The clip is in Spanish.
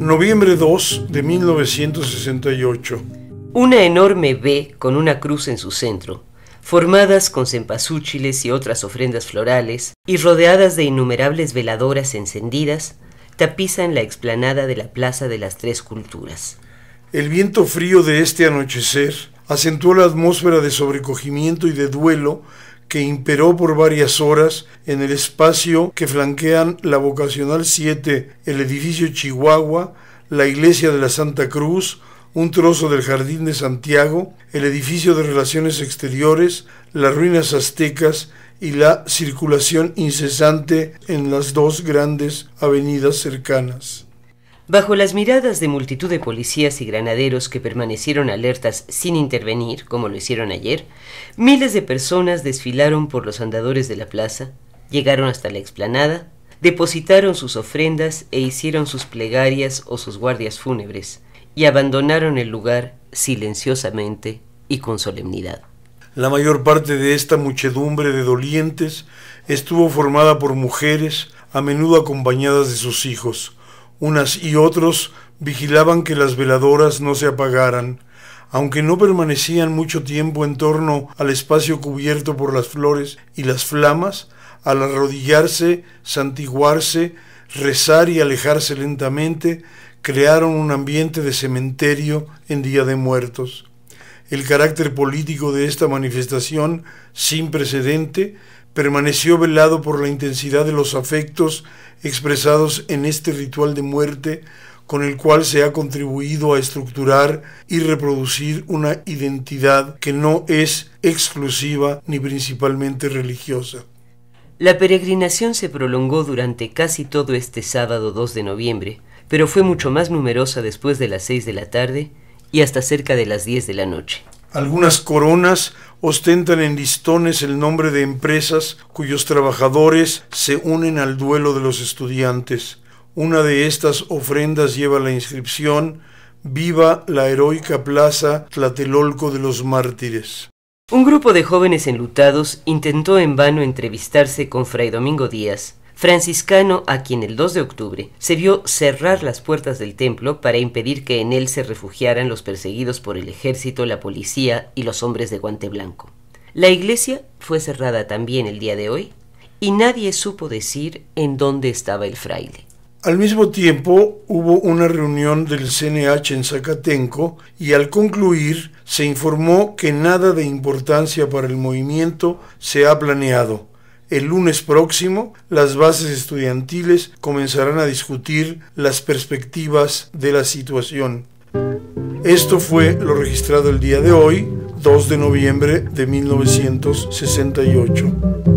Noviembre 2 de 1968. Una enorme B con una cruz en su centro, formadas con cempasúchiles y otras ofrendas florales, y rodeadas de innumerables veladoras encendidas, tapizan la explanada de la Plaza de las Tres Culturas. El viento frío de este anochecer acentuó la atmósfera de sobrecogimiento y de duelo que imperó por varias horas en el espacio que flanquean la Vocacional 7, el edificio Chihuahua, la iglesia de la Santa Cruz, un trozo del Jardín de Santiago, el edificio de Relaciones Exteriores, las ruinas aztecas y la circulación incesante en las dos grandes avenidas cercanas. Bajo las miradas de multitud de policías y granaderos que permanecieron alertas sin intervenir, como lo hicieron ayer, miles de personas desfilaron por los andadores de la plaza, llegaron hasta la explanada, depositaron sus ofrendas e hicieron sus plegarias o sus guardias fúnebres, y abandonaron el lugar silenciosamente y con solemnidad. La mayor parte de esta muchedumbre de dolientes estuvo formada por mujeres, a menudo acompañadas de sus hijos, unas y otros vigilaban que las veladoras no se apagaran, aunque no permanecían mucho tiempo en torno al espacio cubierto por las flores y las flamas, al arrodillarse, santiguarse, rezar y alejarse lentamente, crearon un ambiente de cementerio en Día de Muertos. El carácter político de esta manifestación, sin precedente, permaneció velado por la intensidad de los afectos expresados en este ritual de muerte con el cual se ha contribuido a estructurar y reproducir una identidad que no es exclusiva ni principalmente religiosa. La peregrinación se prolongó durante casi todo este sábado 2 de noviembre, pero fue mucho más numerosa después de las 6 de la tarde y hasta cerca de las 10 de la noche. Algunas coronas ostentan en listones el nombre de empresas cuyos trabajadores se unen al duelo de los estudiantes. Una de estas ofrendas lleva la inscripción Viva la heroica plaza Tlatelolco de los mártires. Un grupo de jóvenes enlutados intentó en vano entrevistarse con Fray Domingo Díaz, franciscano a quien el 2 de octubre se vio cerrar las puertas del templo para impedir que en él se refugiaran los perseguidos por el ejército, la policía y los hombres de guante blanco. La iglesia fue cerrada también el día de hoy y nadie supo decir en dónde estaba el fraile. Al mismo tiempo hubo una reunión del CNH en Zacatenco y al concluir se informó que nada de importancia para el movimiento se ha planeado el lunes próximo, las bases estudiantiles comenzarán a discutir las perspectivas de la situación. Esto fue lo registrado el día de hoy, 2 de noviembre de 1968.